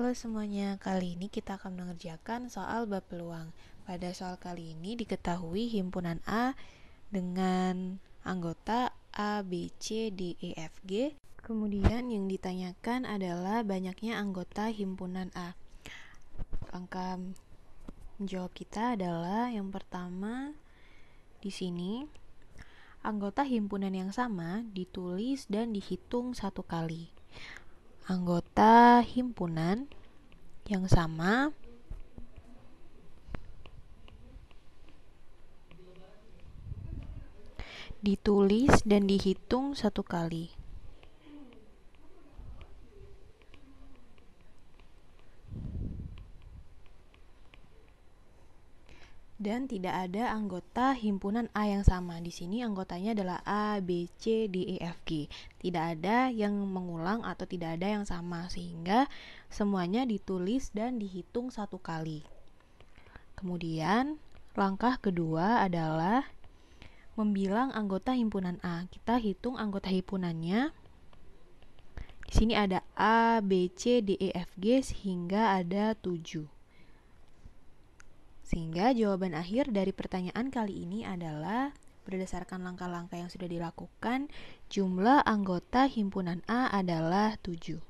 Halo semuanya, kali ini kita akan mengerjakan soal bab peluang. Pada soal kali ini diketahui himpunan A dengan anggota A, B, C, D, E, F, G. Kemudian yang ditanyakan adalah banyaknya anggota himpunan A. angka jawab kita adalah yang pertama di sini anggota himpunan yang sama ditulis dan dihitung satu kali anggota himpunan yang sama ditulis dan dihitung satu kali. dan tidak ada anggota himpunan A yang sama. Di sini anggotanya adalah A, B, C, D, E, F, G. Tidak ada yang mengulang atau tidak ada yang sama sehingga semuanya ditulis dan dihitung satu kali. Kemudian langkah kedua adalah membilang anggota himpunan A. Kita hitung anggota himpunannya. Di sini ada A, B, C, D, E, F, G sehingga ada 7. Sehingga jawaban akhir dari pertanyaan kali ini adalah berdasarkan langkah-langkah yang sudah dilakukan, jumlah anggota himpunan A adalah 7.